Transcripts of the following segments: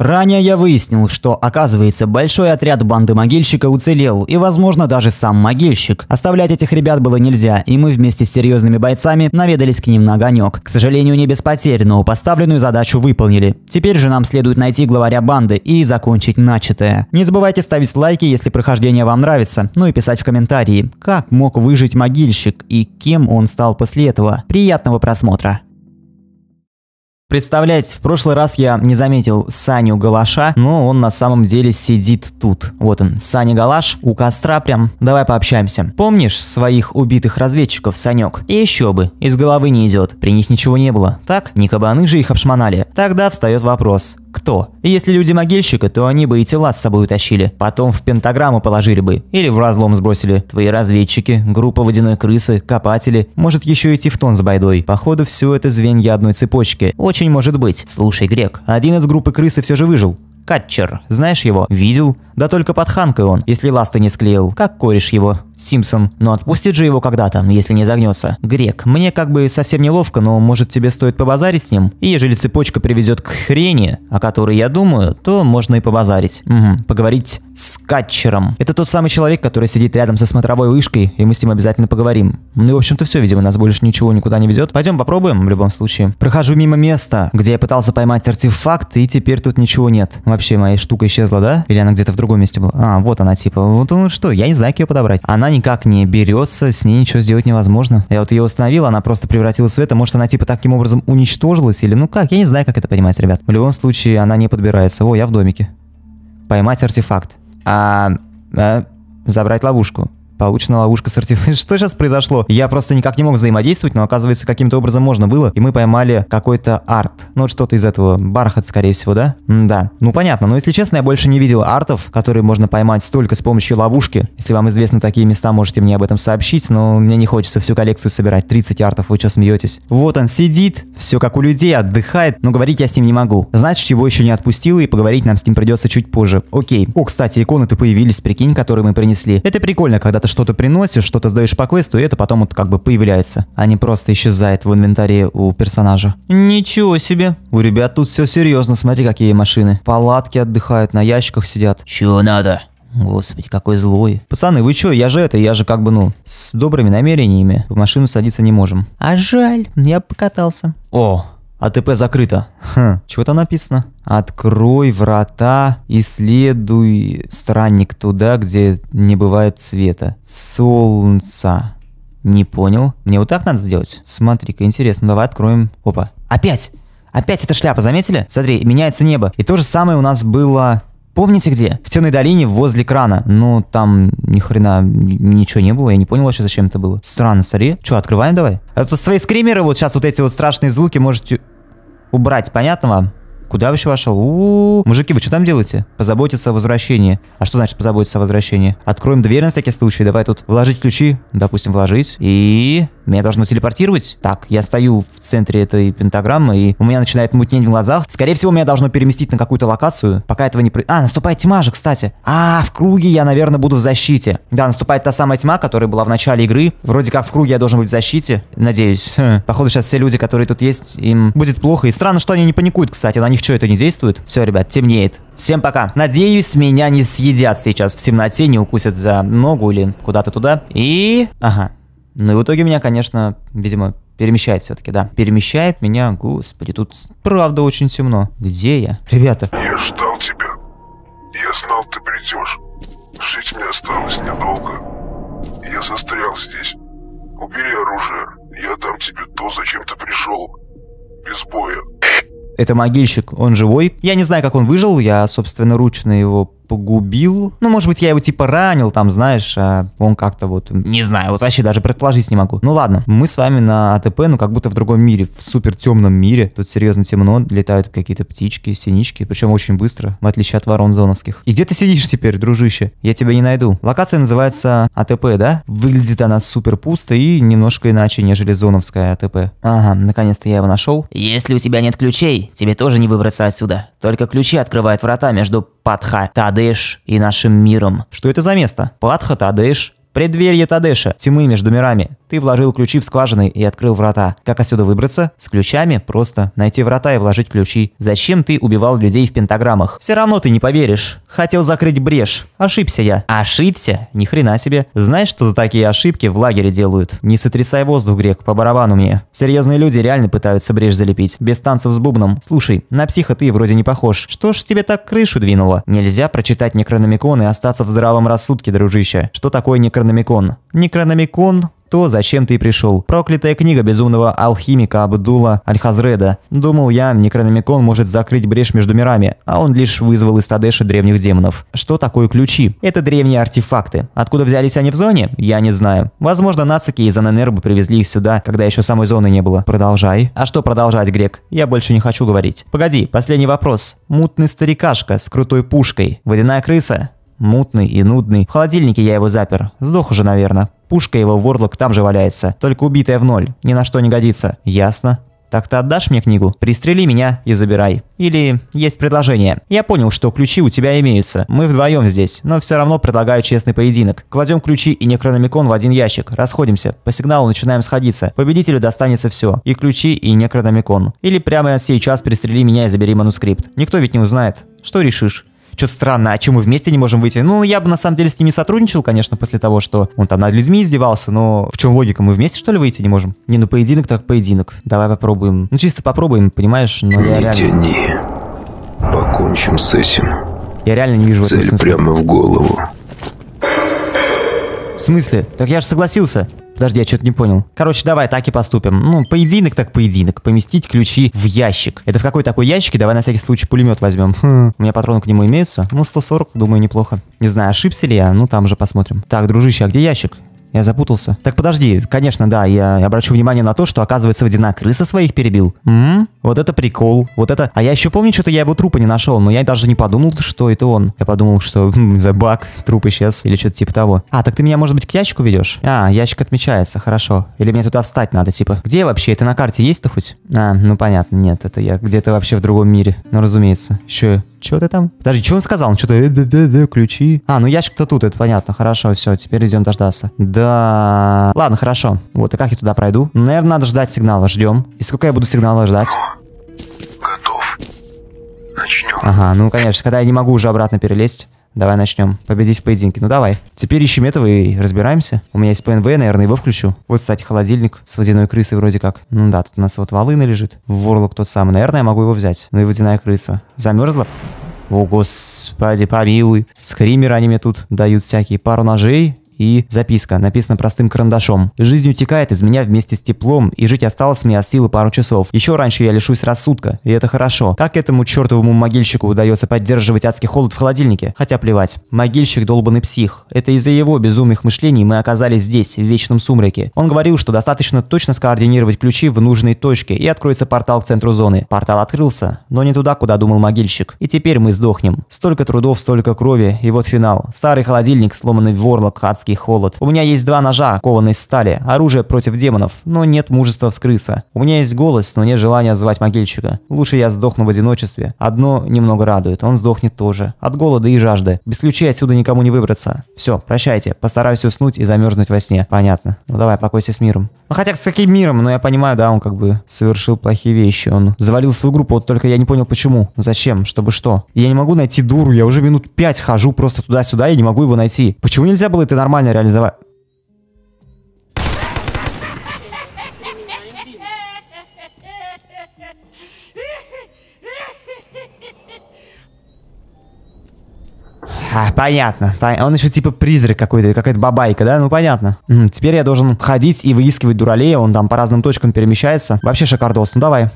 Ранее я выяснил, что, оказывается, большой отряд банды могильщика уцелел, и, возможно, даже сам могильщик. Оставлять этих ребят было нельзя, и мы вместе с серьезными бойцами наведались к ним на огонек. К сожалению, не без потерь, но поставленную задачу выполнили. Теперь же нам следует найти главаря банды и закончить начатое. Не забывайте ставить лайки, если прохождение вам нравится, ну и писать в комментарии, как мог выжить могильщик и кем он стал после этого. Приятного просмотра! Представляете, в прошлый раз я не заметил Саню Галаша, но он на самом деле сидит тут. Вот он, Саня Галаш, у костра прям. Давай пообщаемся. Помнишь своих убитых разведчиков, Санек? И еще бы, из головы не идет. При них ничего не было. Так, не кабаны же их обшмонали. Тогда встает вопрос. Кто? Если люди могильщика, то они бы и тела с собой утащили. Потом в пентаграмму положили бы. Или в разлом сбросили. Твои разведчики, группа водяной крысы, копатели. Может еще и тифтон с Байдой. Походу все это звенья одной цепочки. Очень может быть. Слушай, Грек, один из группы крысы все же выжил. Катчер. Знаешь его? Видел? Да только под Ханкой он, если ласты не склеил, как кореш его, Симпсон. Но отпустит же его когда-то, если не загнется. Грек, мне как бы совсем неловко, но может тебе стоит побазарить с ним? И ежели цепочка приведет к хрени, о которой я думаю, то можно и побазарить. Угу, поговорить с катчером. Это тот самый человек, который сидит рядом со смотровой вышкой, и мы с ним обязательно поговорим. Ну и в общем-то все, видимо, нас больше ничего никуда не ведет. Пойдем попробуем в любом случае. Прохожу мимо места, где я пытался поймать артефакт, и теперь тут ничего нет. Вообще моя штука исчезла, да? Или она где-то в другом другом месте была. А, вот она, типа, вот ну что, я не знаю, как ее подобрать. Она никак не берется, с ней ничего сделать невозможно. Я вот ее установил, она просто превратилась в это. Может, она, типа, таким образом уничтожилась или ну как? Я не знаю, как это понимать, ребят. В любом случае, она не подбирается. О, я в домике. Поймать артефакт. А... а забрать ловушку получена ловушка с артефактом. Что сейчас произошло? Я просто никак не мог взаимодействовать, но оказывается, каким-то образом можно было, и мы поймали какой-то арт. Ну, что-то из этого. Бархат, скорее всего, да? да. Ну, понятно. Но, если честно, я больше не видел артов, которые можно поймать только с помощью ловушки. Если вам известны такие места, можете мне об этом сообщить, но мне не хочется всю коллекцию собирать. 30 артов, вы что смеетесь? Вот он сидит, все как у людей, отдыхает, но говорить я с ним не могу. Значит, его еще не отпустило, и поговорить нам с ним придется чуть позже. Окей. О, кстати, иконы-то появились, прикинь, которые мы принесли. Это прикольно, когда ты что-то приносишь, что-то сдаешь по квесту, и это потом вот как бы появляется, а не просто исчезает в инвентаре у персонажа. Ничего себе. У ребят тут все серьезно, смотри, какие машины. Палатки отдыхают, на ящиках сидят. Чего надо? Господи, какой злой. Пацаны, вы чё, я же это, я же как бы, ну, с добрыми намерениями. В машину садиться не можем. А жаль, я покатался. О, АТП закрыто. Хм, чего-то написано. Открой врата и следуй, странник, туда, где не бывает света. Солнца. Не понял. Мне вот так надо сделать? Смотри-ка, интересно. Давай откроем. Опа. Опять! Опять эта шляпа, заметили? Смотри, меняется небо. И то же самое у нас было... Помните где? В темной долине возле крана. Ну, там ни хрена ничего не было. Я не понял вообще, зачем это было. Странно, смотри. Че, открываем давай? А то свои скримеры, вот сейчас вот эти вот страшные звуки можете убрать, понятно вам? Куда вообще вошел? У-у-у. Мужики, вы что там делаете? Позаботиться о возвращении. А что значит позаботиться о возвращении? Откроем дверь на всякий случай. Давай тут вложить ключи. Допустим, вложить. И... Меня должно телепортировать? Так, я стою в центре этой пентаграммы, и у меня начинает мутнеть в глазах. Скорее всего, меня должно переместить на какую-то локацию. Пока этого не... А, наступает тьма же, кстати. А, в круге я, наверное, буду в защите. Да, наступает та самая тьма, которая была в начале игры. Вроде как в круге я должен быть в защите. Надеюсь. Хм. Походу, сейчас все люди, которые тут есть, им будет плохо. И странно, что они не паникуют, кстати. На них них что, это не действует? Все, ребят, темнеет. Всем пока. Надеюсь, меня не съедят сейчас в темноте, не укусят за ногу или куда-то туда. И... Ага. Ну и в итоге меня, конечно, видимо, перемещает все-таки, да. Перемещает меня, господи, тут правда очень темно. Где я? Ребята. Я ждал тебя. Я знал, ты придешь. Жить мне осталось недолго. Я застрял здесь. Убери оружие. Я дам тебе то, зачем ты пришел. Без боя. Это могильщик, он живой. Я не знаю, как он выжил, я, собственно, ручно его погубил. Ну, может быть, я его типа ранил, там, знаешь, а он как-то вот, не знаю, вот вообще даже предположить не могу. Ну ладно, мы с вами на АТП, ну как будто в другом мире, в супер темном мире. Тут серьезно темно, летают какие-то птички, синички, причем очень быстро, в отличие от ворон зоновских. И где ты сидишь теперь, дружище? Я тебя не найду. Локация называется АТП, да? Выглядит она супер пусто и немножко иначе, нежели зоновская АТП. Ага, наконец-то я его нашел. Если у тебя нет ключей, тебе тоже не выбраться отсюда. Только ключи открывают врата между Патха, Тадеш и нашим миром. Что это за место? Патха, Тадеш, Преддверье Тадеша, тьмы между мирами. Ты вложил ключи в скважины и открыл врата. Как отсюда выбраться? С ключами? Просто. Найти врата и вложить ключи. Зачем ты убивал людей в пентаграммах? Все равно ты не поверишь. Хотел закрыть брешь. Ошибся я. Ошибся? Ни хрена себе. Знаешь, что за такие ошибки в лагере делают? Не сотрясай воздух, Грек, по барабану мне. Серьезные люди реально пытаются брешь залепить. Без танцев с бубном. Слушай, на психа ты вроде не похож. Что ж тебе так крышу двинуло? Нельзя прочитать некрономикон и остаться в здравом рассудке, дружище. Что такое некрономикон? Некрономикон то, зачем ты пришел. Проклятая книга безумного алхимика Абдула Альхазреда. Думал я, Некрономикон может закрыть брешь между мирами, а он лишь вызвал из Тадеши древних демонов. Что такое ключи? Это древние артефакты. Откуда взялись они в зоне? Я не знаю. Возможно, нацики из Ананербы привезли их сюда, когда еще самой зоны не было. Продолжай. А что продолжать, Грек? Я больше не хочу говорить. Погоди, последний вопрос. Мутный старикашка с крутой пушкой. Водяная крыса? мутный и нудный. В холодильнике я его запер. Сдох уже, наверное. Пушка его в Ворлок там же валяется. Только убитая в ноль. Ни на что не годится. Ясно. Так ты отдашь мне книгу? Пристрели меня и забирай. Или есть предложение. Я понял, что ключи у тебя имеются. Мы вдвоем здесь, но все равно предлагаю честный поединок. Кладем ключи и некрономикон в один ящик. Расходимся. По сигналу начинаем сходиться. Победителю достанется все. И ключи, и некрономикон. Или прямо сейчас пристрели меня и забери манускрипт. Никто ведь не узнает. Что решишь? что-то странно, а чем мы вместе не можем выйти? Ну, я бы на самом деле с ними сотрудничал, конечно, после того, что он там над людьми издевался, но в чем логика? Мы вместе, что ли, выйти не можем? Не, ну поединок так поединок. Давай попробуем. Ну, чисто попробуем, понимаешь? Но не реально... тяни. Покончим с этим. Я реально не вижу Цель в прямо в голову. В смысле? Так я же согласился. Подожди, я что-то не понял. Короче, давай так и поступим. Ну, поединок так поединок. Поместить ключи в ящик. Это в какой такой ящик? Давай на всякий случай пулемет возьмем. Хм. У меня патроны к нему имеются. Ну, 140, думаю, неплохо. Не знаю, ошибся ли я? Ну, там же посмотрим. Так, дружище, а где ящик? Я запутался. Так подожди, конечно, да, я обращу внимание на то, что оказывается водяна крыса своих перебил. Ммм, вот это прикол, вот это... А я еще помню, что-то я его трупа не нашел, но я даже не подумал, что это он. Я подумал, что хм, за баг, труп исчез или что-то типа того. А, так ты меня, может быть, к ящику ведешь? А, ящик отмечается, хорошо. Или мне туда встать надо, типа. Где вообще? Это на карте есть-то хоть? А, ну понятно, нет, это я где-то вообще в другом мире. Ну, разумеется. Еще что ты там? Подожди, что он сказал? Он что-то, э, ключи. А, ну ящик-то тут, это понятно. Хорошо, все, теперь идем дождаться. Да. Ладно, хорошо. Вот, и как я туда пройду? Ну, наверное, надо ждать сигнала. Ждем. И сколько я буду сигнала ждать? Готов. Начнем. Ага, ну, конечно, когда я не могу уже обратно перелезть. Давай начнем. Победить в поединке. Ну давай. Теперь ищем этого и разбираемся. У меня есть ПНВ, наверное, его включу. Вот, кстати, холодильник с водяной крысой вроде как. Ну да, тут у нас вот волына лежит. Ворлок тот самый. Наверное, я могу его взять. Ну и водяная крыса. Замерзла? О, господи, помилуй. Скримеры они мне тут дают всякие. Пару ножей и записка, написана простым карандашом. Жизнь утекает из меня вместе с теплом, и жить осталось мне от силы пару часов. Еще раньше я лишусь рассудка, и это хорошо. Как этому чертовому могильщику удается поддерживать адский холод в холодильнике? Хотя плевать. Могильщик долбанный псих. Это из-за его безумных мышлений мы оказались здесь, в вечном сумраке. Он говорил, что достаточно точно скоординировать ключи в нужной точке, и откроется портал к центру зоны. Портал открылся, но не туда, куда думал могильщик. И теперь мы сдохнем. Столько трудов, столько крови, и вот финал. Старый холодильник, сломанный ворлок, адский адский холод. У меня есть два ножа, кованые из стали, оружие против демонов, но нет мужества вскрыться. У меня есть голос, но нет желания звать могильщика. Лучше я сдохну в одиночестве. Одно немного радует, он сдохнет тоже. От голода и жажды. Без ключей отсюда никому не выбраться. Все, прощайте, постараюсь уснуть и замерзнуть во сне. Понятно. Ну давай, покойся с миром. Ну хотя с каким миром, но ну, я понимаю, да, он как бы совершил плохие вещи. Он завалил свою группу, вот только я не понял почему, зачем, чтобы что. я не могу найти дуру, я уже минут пять хожу просто туда-сюда, я не могу его найти. Почему нельзя было это нормально реализовать? А, понятно. Он еще типа призрак какой-то, какая-то бабайка, да? Ну, понятно. Угу. Теперь я должен ходить и выискивать дуралея, он там по разным точкам перемещается. Вообще шикардос, ну давай.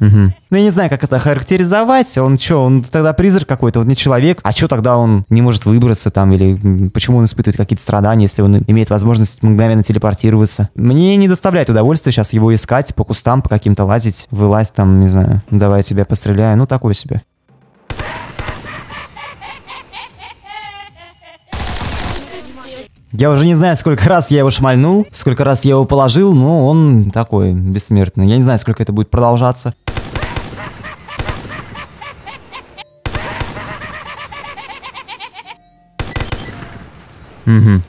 Угу. Ну, я не знаю, как это характеризовать. Он что, он тогда призрак какой-то, он не человек. А что тогда он не может выбраться там? Или почему он испытывает какие-то страдания, если он имеет возможность мгновенно телепортироваться? Мне не доставляет удовольствия сейчас его искать, по кустам, по каким-то лазить, вылазь там, не знаю. Давай я тебя постреляю. Ну, такой себе. Я уже не знаю, сколько раз я его шмальнул, сколько раз я его положил, но он такой, бессмертный. Я не знаю, сколько это будет продолжаться. Угу.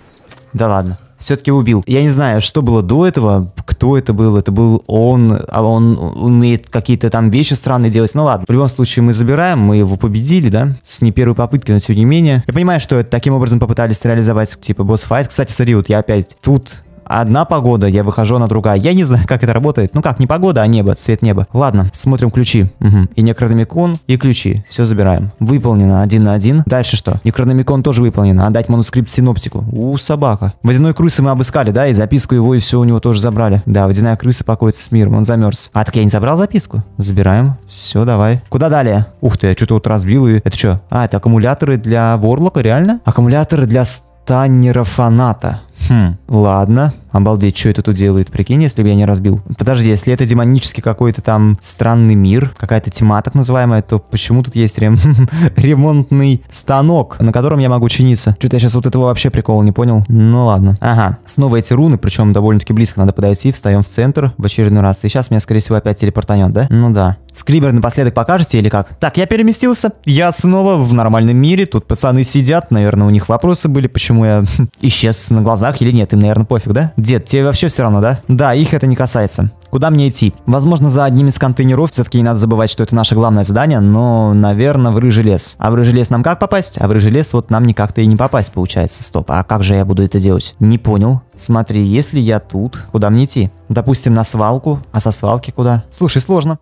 Да ладно все-таки убил. Я не знаю, что было до этого, кто это был, это был он, а он умеет какие-то там вещи странные делать. Ну ладно, в любом случае мы забираем, мы его победили, да, с не первой попытки, но тем не менее. Я понимаю, что таким образом попытались реализовать, типа, босс-файт. Кстати, смотри, вот я опять тут одна погода, я выхожу, она другая. Я не знаю, как это работает. Ну как, не погода, а небо, цвет неба. Ладно, смотрим ключи. Угу. И некрономикон, и ключи. Все забираем. Выполнено один на один. Дальше что? Некрономикон тоже выполнено. Отдать манускрипт синоптику. У, собака. Водяной крысы мы обыскали, да, и записку его, и все у него тоже забрали. Да, водяная крыса покоится с миром, он замерз. А так я не забрал записку? Забираем. Все, давай. Куда далее? Ух ты, я что-то вот разбил и... Это что? А, это аккумуляторы для Ворлока, реально? Аккумуляторы для станнера фаната. Хм, ладно. Обалдеть, что это тут делает, прикинь, если бы я не разбил. Подожди, если это демонический какой-то там странный мир, какая-то тьма так называемая, то почему тут есть рем... ремонтный станок, на котором я могу чиниться? Что-то я сейчас вот этого вообще прикола не понял. Ну ладно. Ага, снова эти руны, причем довольно-таки близко надо подойти, встаем в центр в очередной раз. И сейчас меня, скорее всего, опять телепортанет, да? Ну да. Скрибер напоследок покажете или как? Так, я переместился. Я снова в нормальном мире. Тут пацаны сидят. Наверное, у них вопросы были, почему я исчез на глазах так или нет, им, наверное, пофиг, да? Дед, тебе вообще все равно, да? Да, их это не касается. Куда мне идти? Возможно, за одним из контейнеров, все-таки не надо забывать, что это наше главное задание, но, наверное, в рыжий лес. А в рыжий лес нам как попасть? А в рыжий лес вот нам никак-то и не попасть, получается. Стоп, а как же я буду это делать? Не понял. Смотри, если я тут, куда мне идти? Допустим, на свалку, а со свалки куда? Слушай, сложно.